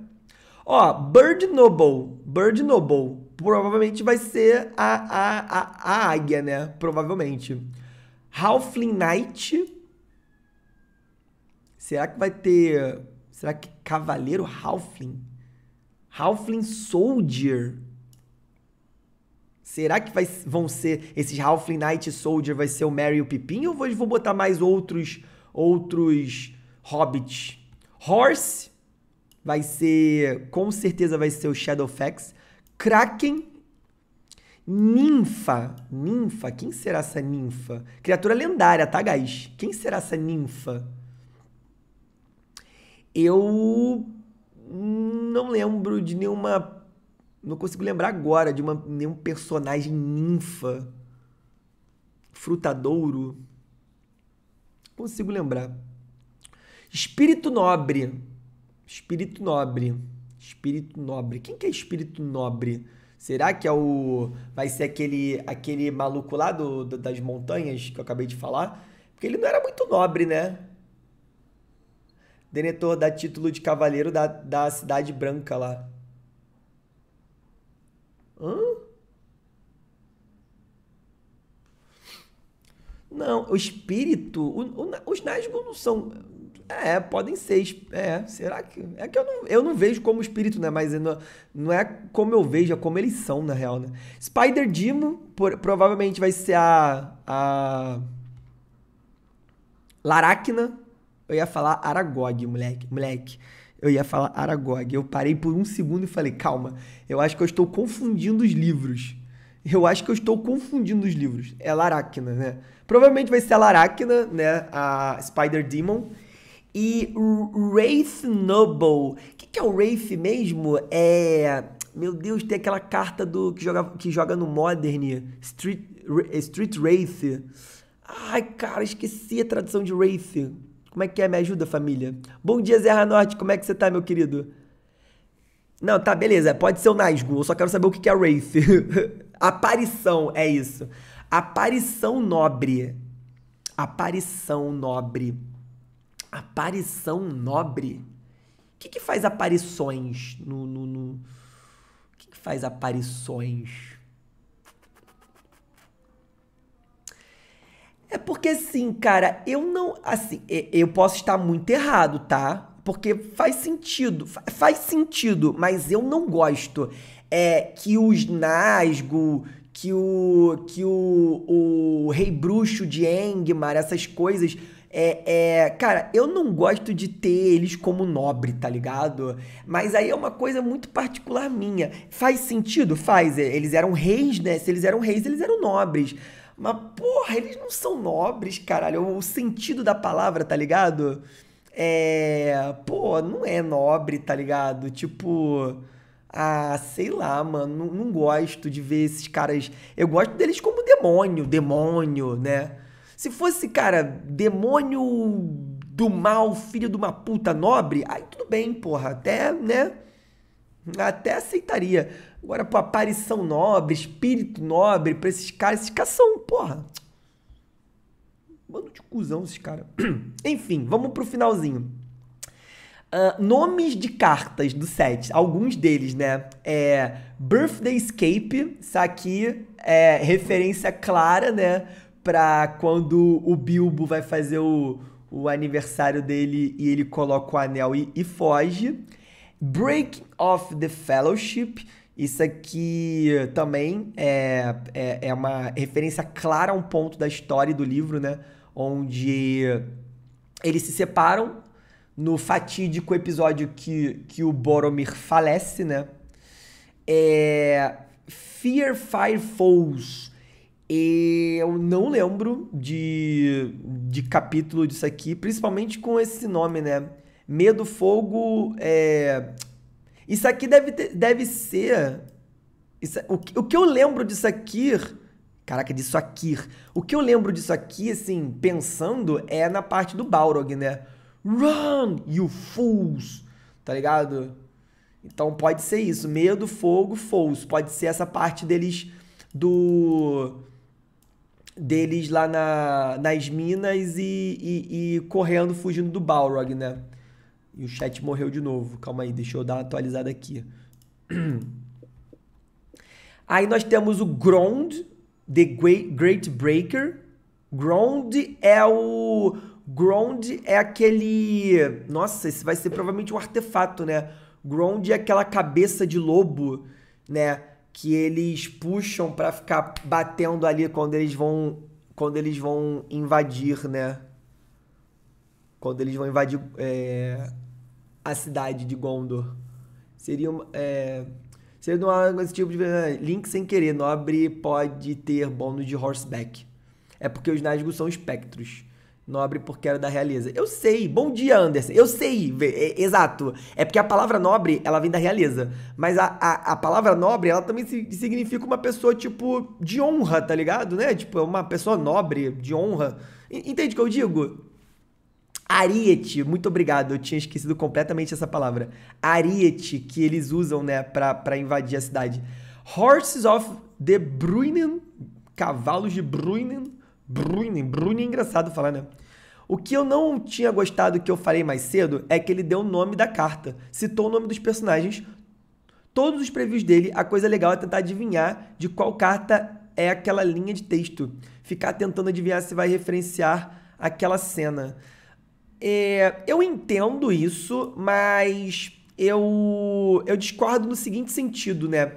Ó, Bird Noble. Bird Noble. Provavelmente vai ser a, a, a, a águia, né? Provavelmente. Halfling Knight. Será que vai ter. Será que Cavaleiro Halfling? Halfling Soldier. Será que vai, vão ser esses Halfling Knight Soldier vai ser o Mary e o Pipim ou vou, vou botar mais outros outros Hobbit. Horse vai ser, com certeza vai ser o Shadowfax. Kraken, Ninfa. Ninfa? Quem será essa ninfa? Criatura lendária, tá, guys? Quem será essa ninfa? Eu não lembro de nenhuma. Não consigo lembrar agora de uma, nenhum personagem ninfa. Frutadouro. Consigo lembrar. Espírito nobre. Espírito nobre. Espírito nobre. Quem que é espírito nobre? Será que é o. Vai ser aquele, aquele maluco lá do, do, das montanhas que eu acabei de falar? Porque ele não era muito nobre, né? Denetor dá título de cavaleiro da, da Cidade Branca lá. Hã? Não, o espírito. O, o, os Nazgûl não são. É, podem ser. É, será que. É que eu não, eu não vejo como espírito, né? Mas não, não é como eu vejo, é como eles são, na real, né? Spider Demon por, provavelmente vai ser a. a. Laracna. Eu ia falar Aragog, moleque. Moleque. Eu ia falar Aragog. Eu parei por um segundo e falei, calma, eu acho que eu estou confundindo os livros. Eu acho que eu estou confundindo os livros. É Laracna, né? Provavelmente vai ser a Laracna, né? A Spider Demon e Wraith Noble. O que, que é o Wraith mesmo? É. Meu Deus, tem aquela carta do que joga, que joga no Modern. Street, Street Wraith. Ai, cara, esqueci a tradução de Wraith. Como é que é? Me ajuda, família. Bom dia, Zé Norte. Como é que você tá, meu querido? Não, tá, beleza. Pode ser o Nazgûl. Eu só quero saber o que, que é Wraith. Aparição, é isso. Aparição nobre. Aparição nobre. Aparição nobre? O que, que faz aparições no. no, no... O que, que faz aparições? É porque assim, cara, eu não. Assim, eu posso estar muito errado, tá? Porque faz sentido. Faz sentido, mas eu não gosto. É que os Nasgo, que o. que o, o Rei Bruxo de Engmar, essas coisas é, é, cara, eu não gosto de ter eles como nobre, tá ligado? Mas aí é uma coisa muito particular minha. Faz sentido? Faz. É, eles eram reis, né? Se eles eram reis, eles eram nobres. Mas, porra, eles não são nobres, caralho. O sentido da palavra, tá ligado? É. Pô, não é nobre, tá ligado? Tipo. Ah, sei lá, mano. Não, não gosto de ver esses caras. Eu gosto deles como demônio, demônio, né? Se fosse, cara, demônio do mal, filho de uma puta nobre, aí tudo bem, porra. Até, né? Até aceitaria. Agora, pô, aparição nobre, espírito nobre, pra esses caras, esses caras são, porra. Mano de cuzão esses caras. Enfim, vamos pro finalzinho. Uh, nomes de cartas do set, alguns deles, né? É Birthday Escape, isso aqui é referência clara, né? pra quando o Bilbo vai fazer o, o aniversário dele e ele coloca o anel e, e foge. Breaking of the Fellowship. Isso aqui também é, é, é, uma referência clara a um ponto da história do livro, né? Onde eles se separam no fatídico episódio que, que o Boromir falece, né? É, Fear Fire Falls e eu não lembro de, de capítulo disso aqui, principalmente com esse nome, né? Medo, fogo. É... Isso aqui deve, ter, deve ser. Isso, o, que, o que eu lembro disso aqui. Caraca, disso aqui. O que eu lembro disso aqui, assim, pensando, é na parte do Balrog, né? Run, you fools! Tá ligado? Então pode ser isso. Medo, fogo, fools. Pode ser essa parte deles do deles lá na, nas minas e, e, e, correndo, fugindo do Balrog, né? E o chat morreu de novo. Calma aí, deixa eu dar uma atualizada aqui. Aí nós temos o Grond, The Great Breaker. Grond é o. Grond é aquele. Nossa, esse vai ser provavelmente um artefato, né? Grond é aquela cabeça de lobo, né? que eles puxam para ficar batendo ali quando eles vão quando eles vão invadir, né? Quando eles vão invadir é, a cidade de Gondor. Seria uma, é, seria uma, esse tipo de é, Link sem querer, nobre pode ter bônus de horseback. É porque os Nazgûl são espectros. Nobre porque era da realeza. Eu sei. Bom dia, Anderson. Eu sei. É, exato. É porque a palavra nobre, ela vem da realeza. Mas a, a, a, palavra nobre, ela também significa uma pessoa, tipo, de honra, tá ligado? Né? Tipo, é uma pessoa nobre, de honra. Entende o que eu digo? Ariete, muito obrigado. Eu tinha esquecido completamente essa palavra. Ariete, que eles usam, né, pra, pra invadir a cidade. Horses of the Bruinen. Cavalos de Bruinen Bruno, Bruno é engraçado falar, né? O que eu não tinha gostado que eu falei mais cedo é que ele deu o nome da carta, citou o nome dos personagens, todos os previews dele. A coisa legal é tentar adivinhar de qual carta é aquela linha de texto, ficar tentando adivinhar se vai referenciar aquela cena. É, eu entendo isso, mas eu eu discordo no seguinte sentido, né?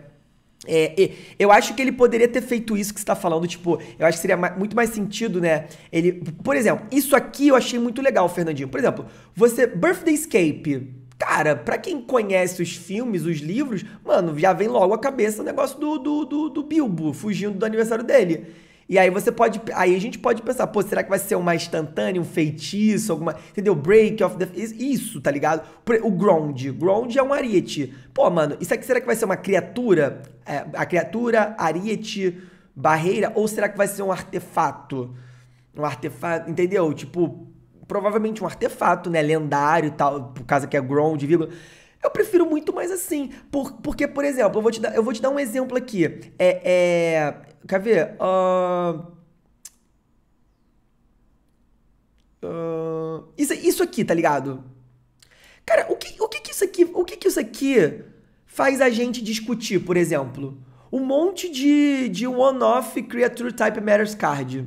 É, eu acho que ele poderia ter feito isso que você tá falando, tipo, eu acho que seria muito mais sentido, né? Ele, por exemplo, isso aqui eu achei muito legal, Fernandinho. Por exemplo, você Birthday Escape. Cara, pra quem conhece os filmes, os livros, mano, já vem logo a cabeça o negócio do, do, do, do Bilbo fugindo do aniversário dele. E aí você pode. Aí a gente pode pensar, pô, será que vai ser uma instantânea, um feitiço, alguma. Entendeu? Break of the. Isso, tá ligado? O ground. Ground é um ariete. Pô, mano, isso aqui será que vai ser uma criatura? É, a criatura, ariete, barreira? Ou será que vai ser um artefato? Um artefato. Entendeu? Tipo, provavelmente um artefato, né? Lendário e tal, por causa que é ground, vírgula. Eu prefiro muito mais assim. Por, porque, por exemplo, eu vou te dar, eu vou te dar um exemplo aqui. É. é Quer ver? Uh... Uh... Isso, isso aqui, tá ligado? Cara, o que, o que, que isso aqui. O que, que isso aqui faz a gente discutir, por exemplo? Um monte de, de one-off Creature Type Matters Card.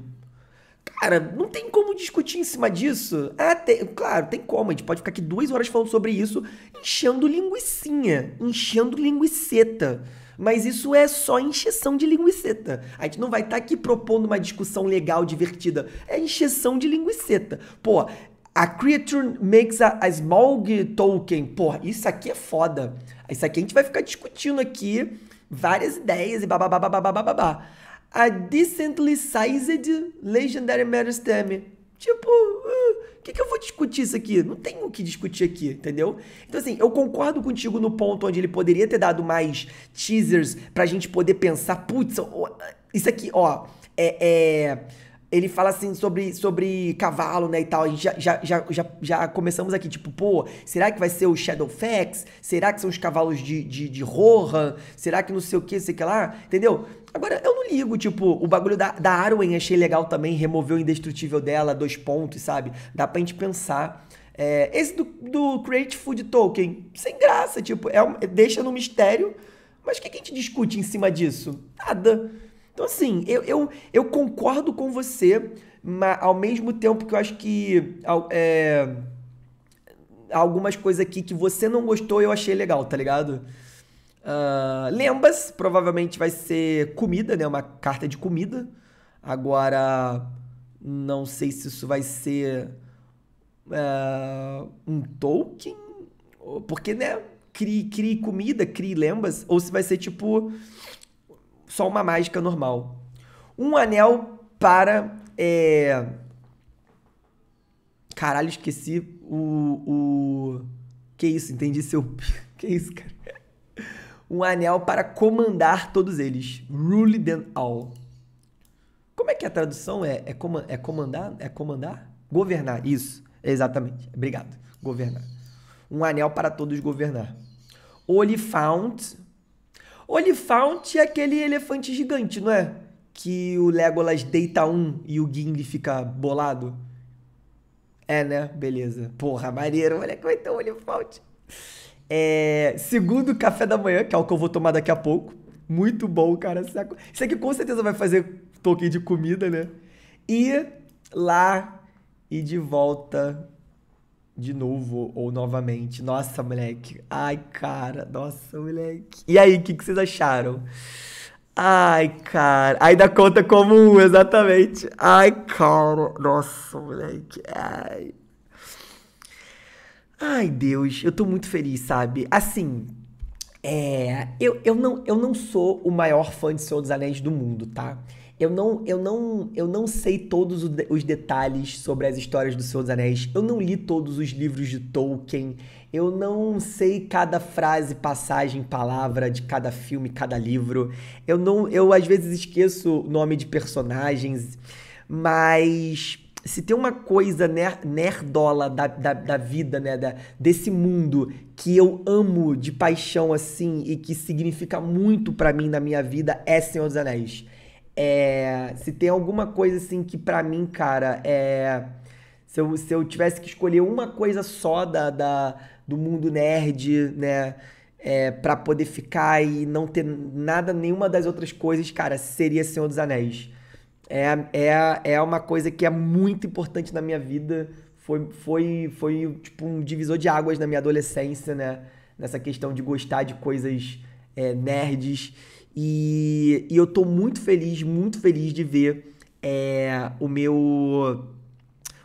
Cara, não tem como discutir em cima disso. Ah, tem, claro, tem como. A gente pode ficar aqui duas horas falando sobre isso, enchendo linguiçinha, enchendo linguiceta. Mas isso é só encheção de linguiceta. A gente não vai estar tá aqui propondo uma discussão legal, divertida. É encheção de linguiceta. Pô, a creature makes a, a small token. Pô, isso aqui é foda. Isso aqui a gente vai ficar discutindo aqui várias ideias e babá. A decently sized legendary matter stem. Tipo, o uh, ah, que, que eu vou discutir isso aqui? Não tem o que discutir aqui, entendeu? Então, assim, eu concordo contigo no ponto onde ele poderia ter dado mais teasers pra gente poder pensar, putz, isso aqui, ó, é, é ele fala assim sobre, sobre cavalo, né, e tal. A gente já, já, já, já, já começamos aqui, tipo, pô, será que vai ser o Shadowfax? Será que são os cavalos de, de, de Rohan? Será que não sei o que, sei que lá? Entendeu? Agora, eu não ligo, tipo, o bagulho da, da Arwen achei legal também, removeu o indestrutível dela, dois pontos, sabe? Dá pra gente pensar. É, esse do, do Create Food Token, sem graça, tipo, é deixa no mistério, mas o que, que a gente discute em cima disso? Nada. Então, assim, eu, eu, eu concordo com você, mas ao mesmo tempo que eu acho que. É, algumas coisas aqui que você não gostou eu achei legal, tá ligado? Uh, ah, lembas, provavelmente vai ser comida, né? Uma carta de comida. Agora, não sei se isso vai ser uh, um token, porque, né? Crie, crie comida, crie lembas, ou se vai ser tipo só uma mágica normal. Um anel para. É... Caralho, esqueci o. o... Que isso, entendi seu. que isso, cara? Um anel para comandar todos eles. Rule them all. Como é que a tradução é? É, com... é comandar? É comandar? Governar, isso. Exatamente. Obrigado. Governar. Um anel para todos governar. found Olifant é aquele elefante gigante, não é? Que o Legolas deita um e o Gimli fica bolado. É, né? Beleza. Porra, maneiro. Olha que vai é ter um Olifaunt. É, segundo café da manhã, que é o que eu vou tomar daqui a pouco. Muito bom, cara. Isso aqui com certeza vai fazer toque de comida, né? E lá e de volta de novo ou novamente. Nossa, moleque. Ai, cara. Nossa, moleque. E aí, o que, que vocês acharam? Ai, cara. Aí conta como um, exatamente. Ai, cara. Nossa, moleque. Ai. Ai, Deus. Eu tô muito feliz, sabe? Assim. É, eu, eu, não, eu não sou o maior fã de Senhor dos Anéis do mundo, tá? Eu não, eu não, eu não sei todos os detalhes sobre as histórias do Senhor dos Anéis. Eu não li todos os livros de Tolkien. Eu não sei cada frase, passagem, palavra de cada filme, cada livro. Eu não, eu às vezes esqueço o nome de personagens, mas se tem uma coisa ner nerdola da, da, da, vida, né, da, desse mundo que eu amo de paixão assim e que significa muito para mim na minha vida é Senhor dos Anéis. É, se tem alguma coisa assim que para mim, cara, é. Se eu, se eu tivesse que escolher uma coisa só da, da do mundo nerd, né? É, para poder ficar e não ter nada, nenhuma das outras coisas, cara, seria Senhor dos Anéis. É, é, é uma coisa que é muito importante na minha vida. Foi, foi, foi tipo um divisor de águas na minha adolescência, né? Nessa questão de gostar de coisas é, nerds. E, e eu tô muito feliz, muito feliz de ver é, o meu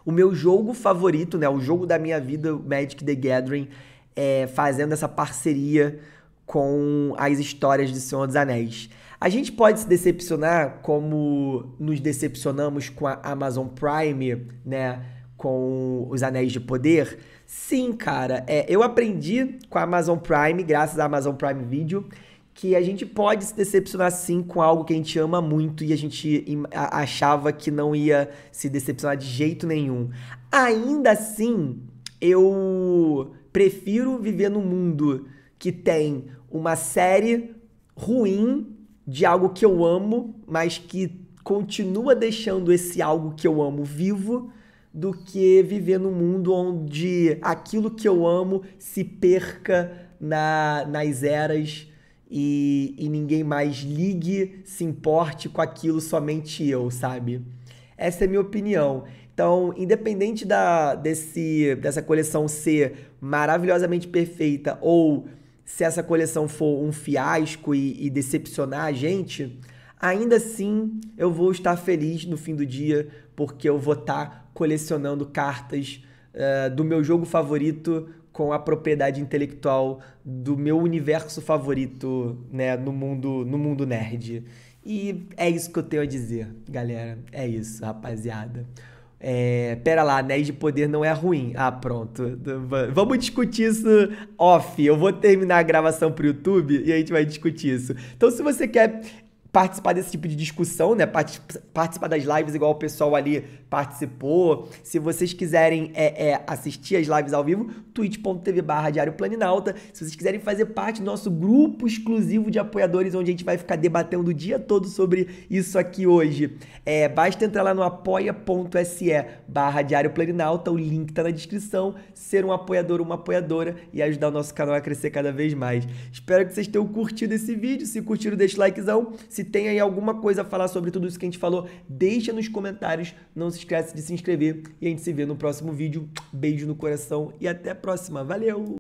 o meu jogo favorito, né, o jogo da minha vida, Magic the Gathering, é, fazendo essa parceria com as histórias de Senhor dos Anéis. A gente pode se decepcionar como nos decepcionamos com a Amazon Prime, né? Com os Anéis de Poder? Sim, cara. É, eu aprendi com a Amazon Prime, graças à Amazon Prime Video que a gente pode se decepcionar sim com algo que a gente ama muito e a gente achava que não ia se decepcionar de jeito nenhum. Ainda assim, eu prefiro viver num mundo que tem uma série ruim de algo que eu amo, mas que continua deixando esse algo que eu amo vivo do que viver num mundo onde aquilo que eu amo se perca na, nas eras e, e ninguém mais ligue, se importe com aquilo, somente eu, sabe? Essa é a minha opinião. Então, independente da, desse, dessa coleção ser maravilhosamente perfeita ou se essa coleção for um fiasco e, e decepcionar a gente, ainda assim eu vou estar feliz no fim do dia porque eu vou estar tá colecionando cartas uh, do meu jogo favorito com a propriedade intelectual do meu universo favorito, né, no mundo, no mundo nerd. E é isso que eu tenho a dizer, galera. É isso, rapaziada. É, pera lá, anéis de poder não é ruim. Ah, pronto. Vamos discutir isso off. Eu vou terminar a gravação pro YouTube e a gente vai discutir isso. Então, se você quer participar desse tipo de discussão, né? Participar das lives igual o pessoal ali participou. Se vocês quiserem é, é, assistir as lives ao vivo, twitch.tv barra Diário Planinalta. Se vocês quiserem fazer parte do nosso grupo exclusivo de apoiadores, onde a gente vai ficar debatendo o dia todo sobre isso aqui hoje, é, basta entrar lá no apoia.se barra Diário Planinalta, o link tá na descrição, ser um apoiador uma apoiadora e ajudar o nosso canal a crescer cada vez mais. Espero que vocês tenham curtido esse vídeo. Se curtiram, deixa o likezão. Se se tem aí alguma coisa a falar sobre tudo isso que a gente falou, deixa nos comentários. Não se esquece de se inscrever e a gente se vê no próximo vídeo. Beijo no coração e até a próxima. Valeu!